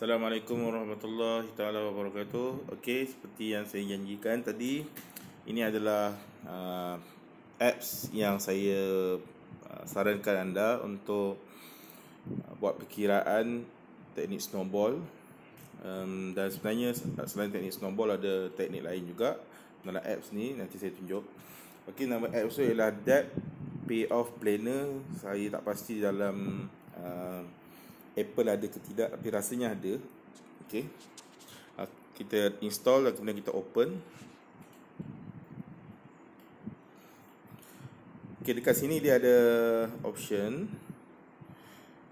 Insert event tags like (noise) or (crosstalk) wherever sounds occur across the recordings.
Assalamualaikum warahmatullahi taala wabarakatuh. Okey, seperti yang saya janjikan tadi, ini adalah uh, apps yang saya uh, sarankan anda untuk uh, buat perkiraan teknik snowball. Um, dan sebenarnya selain teknik snowball ada teknik lain juga dalam apps ni nanti saya tunjuk. Okey, nama apps tu ialah Debt Payoff Planner. Saya tak pasti dalam uh, Apple ada ke tidak tapi rasanya ada ok ah, kita install dan kemudian kita open ok dekat sini dia ada option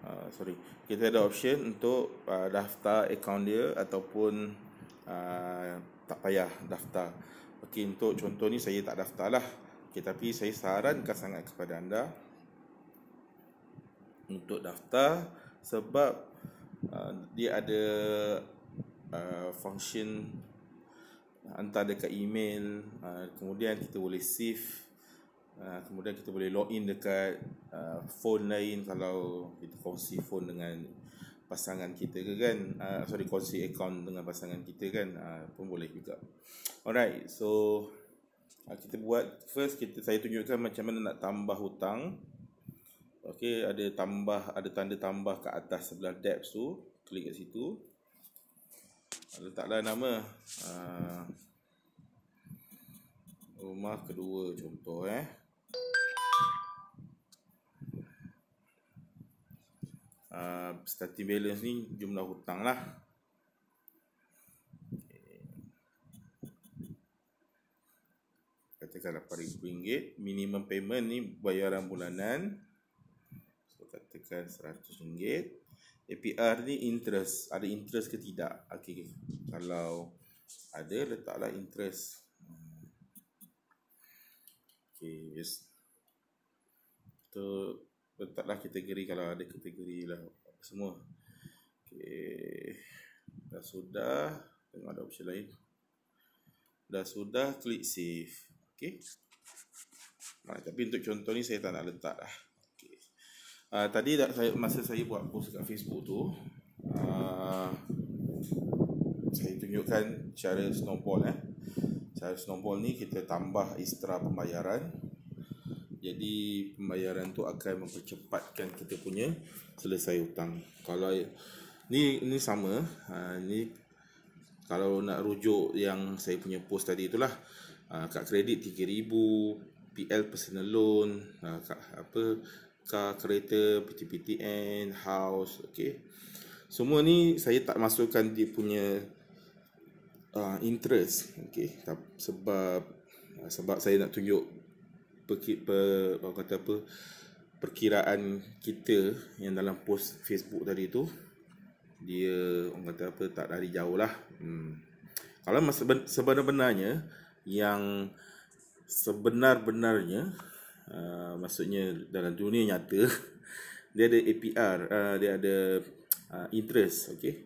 uh, sorry kita ada option untuk uh, daftar account dia ataupun uh, tak payah daftar ok untuk contoh ni saya tak daftar lah ok tapi saya sarankan sangat kepada anda untuk daftar sebab uh, dia ada uh, function hantar dekat email uh, kemudian kita boleh save Uh, kemudian kita boleh login dekat uh, phone lain kalau kita kongsi phone dengan pasangan kita ke kan uh, sorry kongsi account dengan pasangan kita kan uh, pun boleh juga alright so uh, kita buat first kita saya tunjukkan macam mana nak tambah hutang Okey, ada tambah, ada tanda tambah kat atas sebelah depth tu. Klik kat situ. Ada Letaklah nama. Ha. Rumah kedua contoh eh. Uh, starting balance ni jumlah hutang lah okay. katakan RM8,000 minimum payment ni bayaran bulanan kan rm ringgit APR ni interest Ada interest ke tidak okay. Kalau ada letaklah interest Okay yes. Itu letaklah kategori Kalau ada kategori lah Semua okay. Dah sudah Tengok ada option lain Dah sudah klik save Okay Tapi untuk contoh ni saya tak nak letak lah Ah, tadi dah saya masa saya buat post kat Facebook tu uh, saya tunjukkan cara snowball eh. Cara snowball ni kita tambah istra pembayaran. Jadi pembayaran tu akan mempercepatkan kita punya selesai hutang. Kalau ni ni sama, uh, ni kalau nak rujuk yang saya punya post tadi itulah uh, kad kredit 3000 PL personal loan uh, apa car, kereta, PTPTN, house, okay. Semua ni saya tak masukkan dia punya uh, interest, okay. Sebab uh, sebab saya nak tunjuk perki, per, per, kata apa, perkiraan kita yang dalam post Facebook tadi tu dia orang kata apa tak dari jauh lah hmm. kalau sebenar-benarnya yang sebenar-benarnya Ah, maksudnya dalam dunia nyata (laughs) dia ada APR uh, ah, dia ada uh, interest okey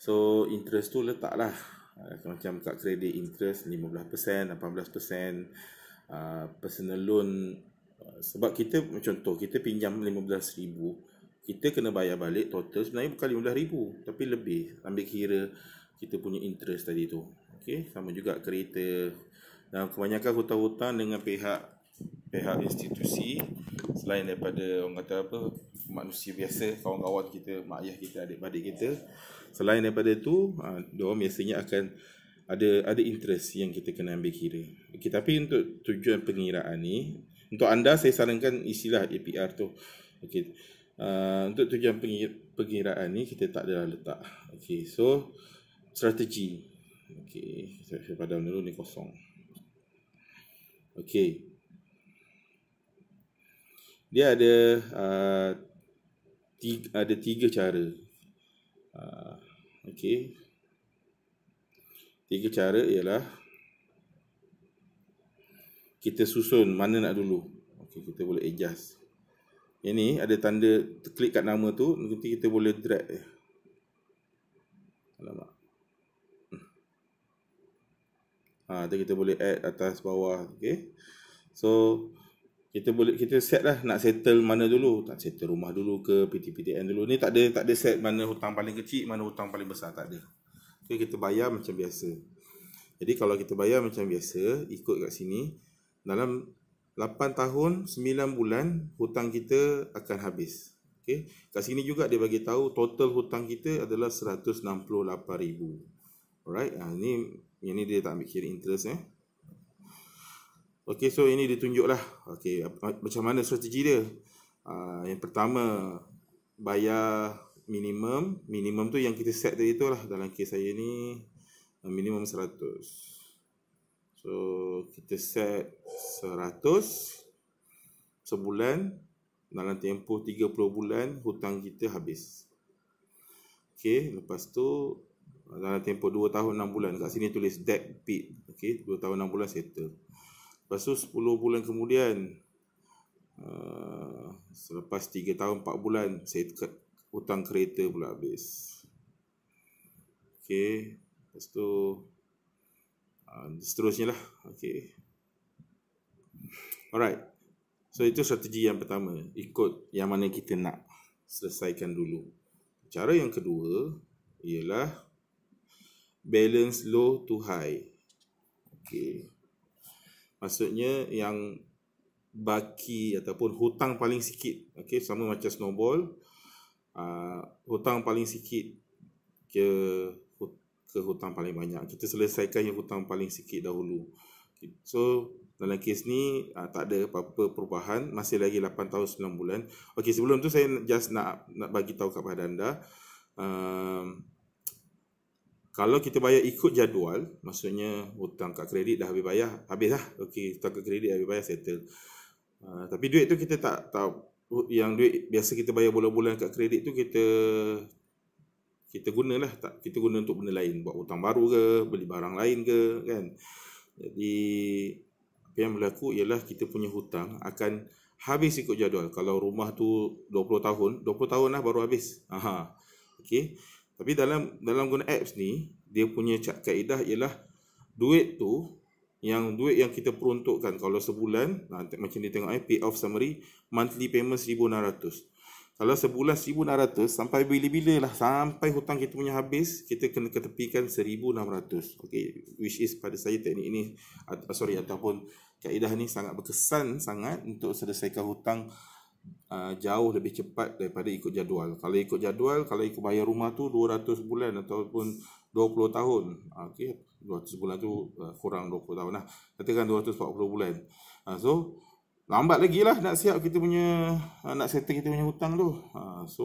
so interest tu letaklah uh, macam kad credit interest 15% 18% uh, personal loan sebab kita contoh kita pinjam 15000 kita kena bayar balik total sebenarnya bukan 15000 tapi lebih ambil kira kita punya interest tadi tu okey sama juga kereta dan kebanyakan hutang-hutang dengan pihak pihak institusi selain daripada orang kata apa manusia biasa kawan-kawan kita mak ayah kita adik-adik kita selain daripada itu ha, dia orang biasanya akan ada ada interest yang kita kena ambil kira. Okay, tapi untuk tujuan pengiraan ni untuk anda saya sarankan istilah APR tu. Okey. Uh, untuk tujuan pengiraan ni kita tak adalah letak. Okey. So strategi. Okey. Saya pada dulu ni kosong. Okey dia ada uh, tiga, ada tiga cara uh, okey tiga cara ialah kita susun mana nak dulu okay? kita boleh adjust yang ni ada tanda klik kat nama tu nanti kita boleh drag eh alamak ha kita boleh add atas bawah okey so kita boleh kita set lah nak settle mana dulu tak settle rumah dulu ke PTPTN dulu ni tak ada tak ada set mana hutang paling kecil mana hutang paling besar tak ada okay, kita bayar macam biasa jadi kalau kita bayar macam biasa ikut kat sini dalam 8 tahun 9 bulan hutang kita akan habis okey kat sini juga dia bagi tahu total hutang kita adalah 168000 alright ha, ni ini dia tak ambil kira interest eh Okey, so ini ditunjuklah. Okey, macam mana strategi dia? Ha, yang pertama bayar minimum, minimum tu yang kita set tadi itulah dalam kes saya ni ah, minimum 100. So kita set 100 sebulan dalam tempoh 30 bulan hutang kita habis. Okey, lepas tu dalam tempoh 2 tahun 6 bulan kat sini tulis debt paid. E Okey, 2 tahun 6 bulan settle. Lepas tu 10 bulan kemudian uh, Selepas 3 tahun 4 bulan Saya ke- hutang kereta pula habis Okay Lepas tu uh, Seterusnya lah Okay Alright So itu strategi yang pertama Ikut yang mana kita nak Selesaikan dulu Cara yang kedua Ialah Balance low to high Okay maksudnya yang baki ataupun hutang paling sikit okay, sama macam snowball uh, hutang paling sikit ke ke hutang paling banyak kita selesaikan yang hutang paling sikit dahulu so dalam kes ni uh, tak ada apa-apa perubahan masih lagi 8 tahun 9 bulan Okay, sebelum tu saya just nak nak bagi tahu kepada anda uh, kalau kita bayar ikut jadual, maksudnya hutang kad kredit dah habis bayar, habislah. Okey, hutang kad kredit habis bayar settle. Uh, tapi duit tu kita tak tak yang duit biasa kita bayar bulan-bulan kad kredit tu kita kita guna lah, tak kita guna untuk benda lain, buat hutang baru ke, beli barang lain ke, kan. Jadi apa yang berlaku ialah kita punya hutang akan habis ikut jadual. Kalau rumah tu 20 tahun, 20 tahun lah baru habis. Aha. Okey. Tapi dalam dalam guna apps ni, dia punya cak kaedah ialah duit tu yang duit yang kita peruntukkan kalau sebulan nah, macam ni tengok eh pay off summary monthly payment 1600. Kalau sebulan 1600 sampai bila-bila lah sampai hutang kita punya habis kita kena ketepikan 1600. Okay, which is pada saya teknik ini sorry ataupun kaedah ni sangat berkesan sangat untuk selesaikan hutang Ah, jauh lebih cepat daripada ikut jadual. Kalau ikut jadual, kalau ikut bayar rumah tu 200 bulan ataupun 20 tahun. Ah, okey, 200 bulan tu uh, kurang 20 tahun lah. Katakan 240 bulan. Uh, so, lambat lagi lah nak siap kita punya, uh, nak settle kita punya hutang tu. Uh, so,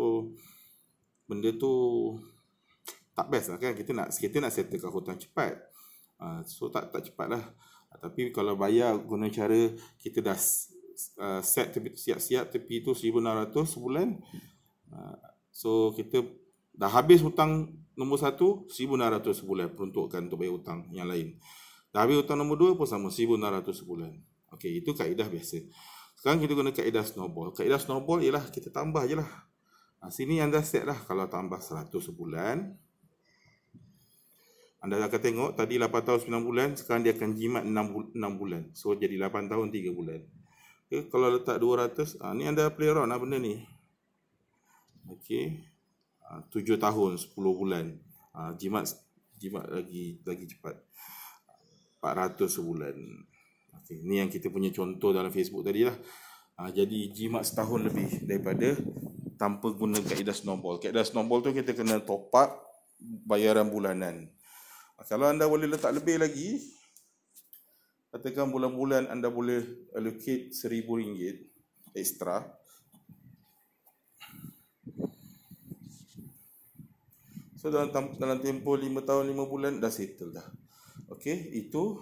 benda tu tak best lah kan. Kita nak, kita nak settlekan hutang cepat. Uh, so, tak tak cepat lah. tapi kalau bayar guna cara kita dah Set, uh, set siap-siap tepi tu 1600 sebulan. Uh, so kita dah habis hutang nombor 1 1600 sebulan peruntukkan untuk bayar hutang yang lain. Dah habis hutang nombor dua pun sama 1600 sebulan. Okey, itu kaedah biasa. Sekarang kita guna kaedah snowball. Kaedah snowball ialah kita tambah je lah. Ha, sini anda set lah kalau tambah 100 sebulan. Anda akan tengok tadi 8 tahun 9 bulan. Sekarang dia akan jimat 6, 6 bulan. So jadi 8 tahun 3 bulan. Okay, kalau letak 200, ha, ah, ni anda play around lah benda ni. Okey. Ha, ah, 7 tahun, 10 bulan. Ha, jimat jimat lagi lagi cepat. 400 sebulan. Okey, ni yang kita punya contoh dalam Facebook tadi lah. Ha, jadi jimat setahun lebih daripada tanpa guna kaedah snowball. Kaedah snowball tu kita kena top up bayaran bulanan. Kalau anda boleh letak lebih lagi, katakan bulan-bulan anda boleh allocate seribu ringgit ekstra. so dalam, dalam tempoh lima tahun lima bulan dah settle dah Okay, itu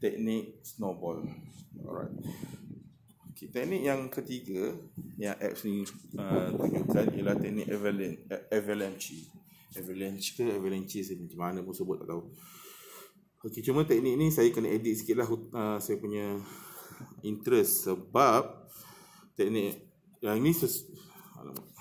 teknik snowball alright okay, teknik yang ketiga yang apps ni uh, tunjukkan ialah teknik avalanche eh, avalanche avalanche ke avalanche macam mana pun sebut tak tahu Okey, cuma teknik ni saya kena edit sikit lah uh, saya punya interest sebab teknik yang ni ses- Alamak.